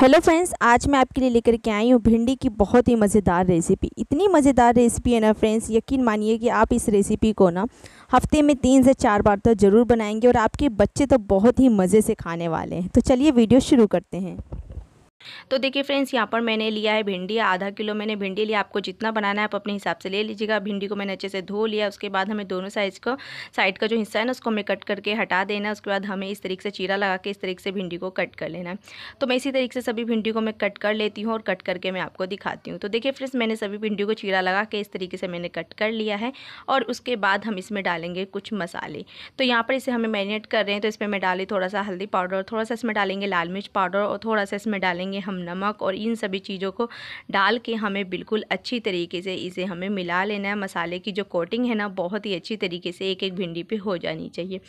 hello friends आज मैं आपके लिए लेकर के आई हूँ भिंडी की बहुत ही मज़ेदार रेसिपी इतनी मज़ेदार रेसिपी है ना फ्रेंड्स यकीन मानिए कि आप इस रेसिपी को ना हफ्ते में तीन से चार बार तो ज़रूर बनाएंगे और आपके बच्चे तो बहुत ही मज़े से खाने वाले हैं तो चलिए वीडियो शुरू करते हैं तो देखिए फ्रेंड्स यहाँ पर मैंने लिया है भिंडी आधा किलो मैंने भिंडी लिया आपको जितना बनाना है आप अपने हिसाब से ले लीजिएगा भिंडी को मैंने अच्छे से धो लिया उसके बाद हमें दोनों साइज़ को साइड का जो हिस्सा है ना उसको हमें कट करके हटा देना उसके बाद हमें इस तरीके से चीरा लगा के इस तरीके से भिंडी को कट कर लेना है तो मैं इसी तरीके से सभी भिंडी को मैं कट कर लेती हूँ और कट करके मैं आपको दिखाती हूँ तो देखिए फ्रेंड्स मैंने सभी भिंडी को चीरा लगा के इस तरीके से मैंने कट कर लिया है और उसके बाद हम इसमें डालेंगे कुछ मसाले तो यहाँ पर इसे हमें मैरिनेट कर रहे हैं तो इसमें मैं डाली थोड़ा सा हल्दी पाउडर थोड़ा सा इसमें डालेंगे लाल मिर्च पाउडर और थोड़ा सा इसमें डालेंगे करेंगे हम नमक और इन सभी चीज़ों को डाल के हमें बिल्कुल अच्छी तरीके से इसे हमें मिला लेना है मसाले की जो कोटिंग है ना बहुत ही अच्छी तरीके से एक एक भिंडी पे हो जानी चाहिए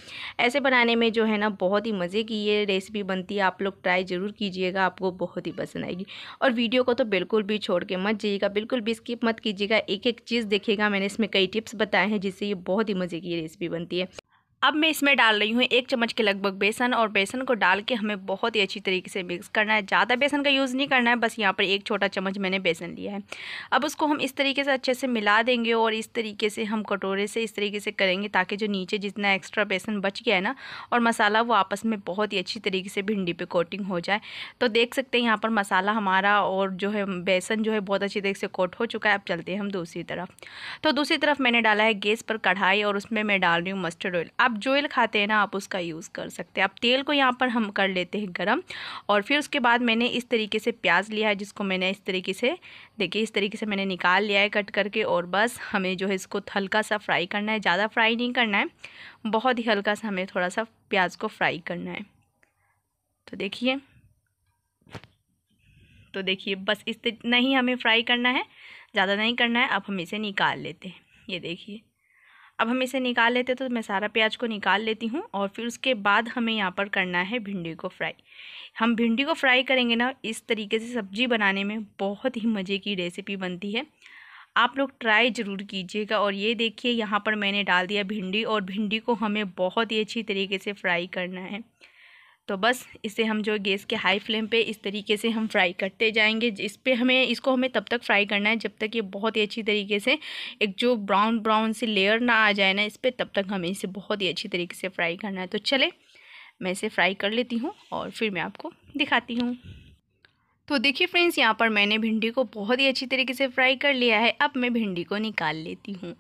ऐसे बनाने में जो है ना बहुत ही मज़े की ये रेसिपी बनती है आप लोग ट्राई ज़रूर कीजिएगा आपको बहुत ही पसंद आएगी और वीडियो को तो बिल्कुल भी छोड़ के मत जाइएगा बिल्कुल भी स्किप मत कीजिएगा एक एक चीज़ देखिएगा मैंने इसमें कई टिप्स बताए हैं जिससे ये बहुत ही मज़े की रेसिपी बनती है अब मैं इसमें डाल रही हूँ एक चम्मच के लगभग बेसन और बेसन को डाल के हमें बहुत ही अच्छी तरीके से मिक्स करना है ज़्यादा बेसन का यूज़ नहीं करना है बस यहाँ पर एक छोटा चम्मच मैंने बेसन लिया है अब उसको हम इस तरीके से अच्छे से मिला देंगे और इस तरीके से हम कटोरे से इस तरीके से करेंगे ताकि जो नीचे जितना एक्स्ट्रा बेसन बच गया है ना और मसाला वो आपस में बहुत ही अच्छी तरीके से भिंडी पर कोटिंग हो जाए तो देख सकते हैं यहाँ पर मसाला हमारा और जो है बेसन जो है बहुत अच्छी तरीके से कोट हो चुका है अब चलते हैं हम दूसरी तरफ तो दूसरी तरफ मैंने डाला है गैस पर कढ़ाई और उसमें मैं डाल रही हूँ मस्टर्ड ऑयल आप जो ऑयल खाते हैं ना आप उसका यूज़ कर सकते हैं आप तेल को यहाँ पर हम कर लेते हैं गर्म और फिर उसके बाद मैंने इस तरीके से प्याज लिया है जिसको मैंने इस तरीके से देखिए इस तरीके से मैंने निकाल लिया है कट करके और बस हमें जो है इसको हल्का सा फ्राई करना है ज़्यादा फ्राई नहीं करना है बहुत ही हल्का सा हमें थोड़ा सा प्याज को फ्राई करना है तो देखिए तो देखिए बस इस नहीं हमें फ्राई करना है ज़्यादा नहीं करना है अब हम इसे निकाल लेते हैं ये देखिए अब हम इसे निकाल लेते तो मैं सारा प्याज को निकाल लेती हूँ और फिर उसके बाद हमें यहाँ पर करना है भिंडी को फ्राई हम भिंडी को फ्राई करेंगे ना इस तरीके से सब्जी बनाने में बहुत ही मज़े की रेसिपी बनती है आप लोग ट्राई ज़रूर कीजिएगा और ये देखिए यहाँ पर मैंने डाल दिया भिंडी और भिंडी को हमें बहुत ही अच्छी तरीके से फ्राई करना है तो बस इसे हम जो गैस के हाई फ्लेम पे इस तरीके से हम फ्राई करते जाएंगे इस पर हमें इसको हमें तब तक फ्राई करना है जब तक ये बहुत ही अच्छी तरीके से एक जो ब्राउन ब्राउन सी लेयर ना आ जाए ना इस पर तब तक हमें इसे बहुत ही अच्छी तरीके से फ्राई करना है तो चले मैं इसे फ्राई कर लेती हूँ और फिर मैं आपको दिखाती हूँ तो देखिए फ्रेंड्स यहाँ पर मैंने भिंडी को बहुत ही अच्छी तरीके से फ्राई कर लिया है अब मैं भिंडी को निकाल लेती हूँ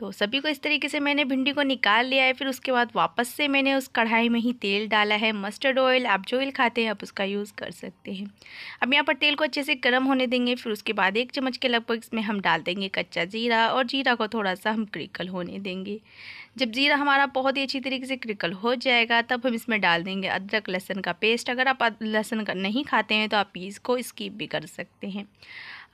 तो सभी को इस तरीके से मैंने भिंडी को निकाल लिया है फिर उसके बाद वापस से मैंने उस कढ़ाई में ही तेल डाला है मस्टर्ड ऑयल आप जो ऑयल खाते हैं आप उसका यूज़ कर सकते हैं अब यहाँ पर तेल को अच्छे से गर्म होने देंगे फिर उसके बाद एक चम्मच के लगभग इसमें हम डाल देंगे कच्चा जीरा और जीरा को थोड़ा सा हम क्रिकल होने देंगे जब जीरा हमारा बहुत ही अच्छी तरीके से क्रिकल हो जाएगा तब हम इसमें डाल देंगे अदरक लहसन का पेस्ट अगर आप लहसन का नहीं खाते हैं तो आप इसको स्कीप भी कर सकते हैं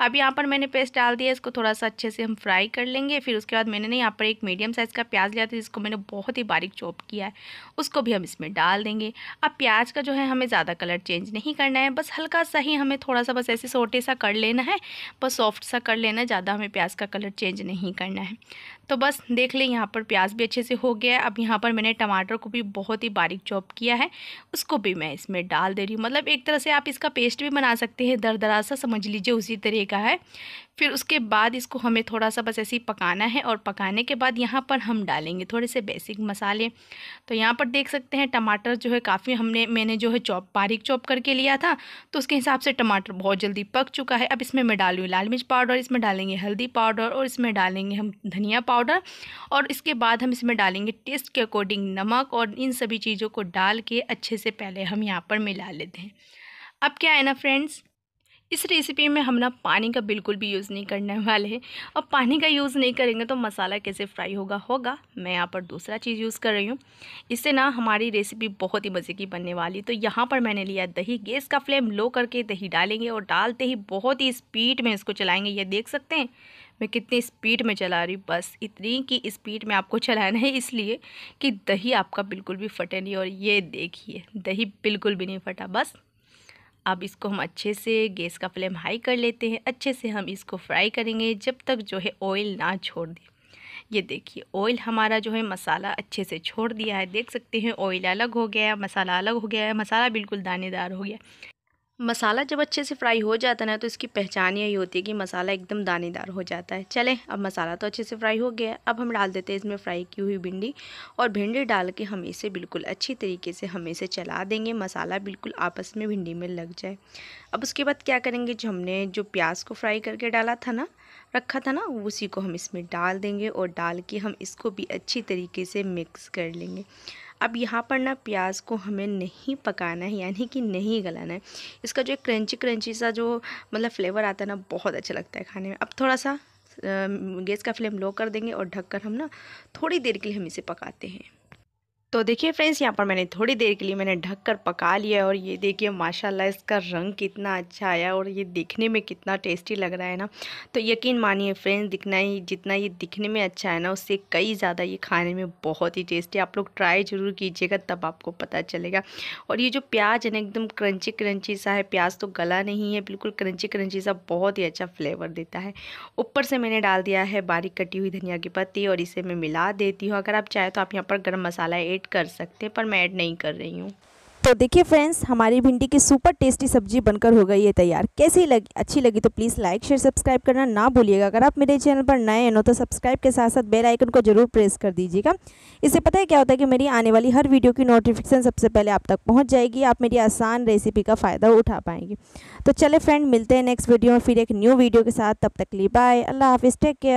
अब यहाँ पर मैंने पेस्ट डाल दिया इसको थोड़ा सा अच्छे से हम फ्राई कर लेंगे फिर उसके बाद मैंने मैंने यहाँ पर एक मीडियम साइज़ का प्याज लिया था जिसको मैंने बहुत ही बारीक चॉप किया है उसको भी हम इसमें डाल देंगे अब प्याज का जो है हमें ज़्यादा कलर चेंज नहीं करना है बस हल्का सा ही हमें थोड़ा सा बस ऐसे सोटे सा कर लेना है बस सॉफ्ट सा कर लेना है ज़्यादा हमें प्याज का कलर चेंज नहीं करना है तो बस देख लें यहाँ पर प्याज भी अच्छे से हो गया है अब यहाँ पर मैंने टमाटर को भी बहुत ही बारीक चॉप किया है उसको भी मैं इसमें डाल दे रही हूँ मतलब एक तरह से आप इसका पेस्ट भी बना सकते हैं दर दरा सा समझ लीजिए उसी तरह का है फिर उसके बाद इसको हमें थोड़ा सा बस ऐसे ही पकाना है और पकाने के बाद यहाँ पर हम डालेंगे थोड़े से बेसिक मसाले तो यहाँ पर देख सकते हैं टमाटर जो है काफ़ी हमने मैंने जो है चॉप बारीक चॉप करके लिया था तो उसके हिसाब से टमाटर बहुत जल्दी पक चुका है अब इसमें मैं डालूँ लाल मिर्च पाउडर इसमें डालेंगे हल्दी पाउडर और इसमें डालेंगे हम धनिया पाउडर पाउडर और इसके बाद हम इसमें डालेंगे टेस्ट के अकॉर्डिंग नमक और इन सभी चीज़ों को डाल के अच्छे से पहले हम यहाँ पर मिला लेते हैं अब क्या है ना फ्रेंड्स इस रेसिपी में हम ना पानी का बिल्कुल भी यूज़ नहीं करने वाले हैं और पानी का यूज़ नहीं करेंगे तो मसाला कैसे फ्राई होगा होगा मैं यहाँ पर दूसरा चीज़ यूज़ कर रही हूँ इससे ना हमारी रेसिपी बहुत ही मज़े की बनने वाली तो यहाँ पर मैंने लिया दही गैस का फ्लेम लो करके दही डालेंगे और डालते ही बहुत ही स्पीड में इसको चलाएँगे ये देख सकते हैं मैं कितनी स्पीड में चला रही हूँ बस इतनी कि स्पीड में आपको चलाना है इसलिए कि दही आपका बिल्कुल भी फटे नहीं और ये देखिए दही बिल्कुल भी नहीं फटा बस अब इसको हम अच्छे से गैस का फ्लेम हाई कर लेते हैं अच्छे से हम इसको फ्राई करेंगे जब तक जो है ऑयल ना छोड़ दें ये देखिए ऑयल हमारा जो है मसाला अच्छे से छोड़ दिया है देख सकते हैं ऑयल अलग हो गया है मसाला अलग हो गया है मसाला बिल्कुल दानेदार हो गया मसाला जब अच्छे से फ्राई हो जाता है ना तो इसकी पहचान यही होती है कि मसाला एकदम दानेदार हो जाता है चलें अब मसाला तो अच्छे से फ्राई हो गया अब हम डाल देते हैं इसमें फ्राई की हुई भिंडी और भिंडी डाल के हम इसे बिल्कुल अच्छी तरीके से हम इसे चला देंगे मसाला बिल्कुल आपस में भिंडी में लग जाए अब उसके बाद क्या करेंगे जो हमने जो प्याज को फ्राई करके डाला था ना रखा था ना उसी को हम इसमें डाल देंगे और डाल के हम इसको भी अच्छी तरीके से मिक्स कर लेंगे अब यहाँ पर ना प्याज को हमें नहीं पकाना है यानी कि नहीं गलाना है इसका जो क्रंची क्रंची सा जो मतलब फ्लेवर आता है ना बहुत अच्छा लगता है खाने में अब थोड़ा सा गैस का फ्लेम लो कर देंगे और ढककर हम ना थोड़ी देर के लिए हम इसे पकाते हैं तो देखिए फ्रेंड्स यहाँ पर मैंने थोड़ी देर के लिए मैंने ढक कर पका लिया और ये देखिए माशाल्लाह इसका रंग कितना अच्छा आया और ये देखने में कितना टेस्टी लग रहा है ना तो यकीन मानिए फ्रेंड्स दिखना ही जितना ये दिखने में अच्छा है ना उससे कई ज़्यादा ये खाने में बहुत ही टेस्टी आप लोग ट्राई ज़रूर कीजिएगा तब आपको पता चलेगा और ये जो प्याज है ना एकदम क्रंची क्रंची सा है प्याज तो गला नहीं है बिल्कुल क्रंची क्रंची सा बहुत ही अच्छा फ्लेवर देता है ऊपर से मैंने डाल दिया है बारीक कटी हुई धनिया की पत्ती और इसे मैं मिला देती हूँ अगर आप चाहें तो आप यहाँ पर गर्म मसाला एड ऐड कर सकते हैं पर मैं ऐड नहीं कर रही हूँ तो देखिए फ्रेंड्स हमारी भिंडी की सुपर टेस्टी सब्जी बनकर हो गई है तैयार कैसी लगी अच्छी लगी तो प्लीज़ लाइक शेयर सब्सक्राइब करना ना भूलिएगा अगर आप मेरे चैनल पर नए हैं तो सब्सक्राइब के साथ साथ बेल आइकन को जरूर प्रेस कर दीजिएगा इससे पता है क्या होता है कि मेरी आने वाली हर वीडियो की नोटिफिकेशन सबसे पहले आप तक पहुँच जाएगी आप मेरी आसान रेसिपी का फ़ायदा उठा पाएंगे तो चले फ्रेंड मिलते हैं नेक्स्ट वीडियो में फिर एक न्यू वीडियो के साथ तब तक ली बाय अल्लाह हाफिज़ टेक केयर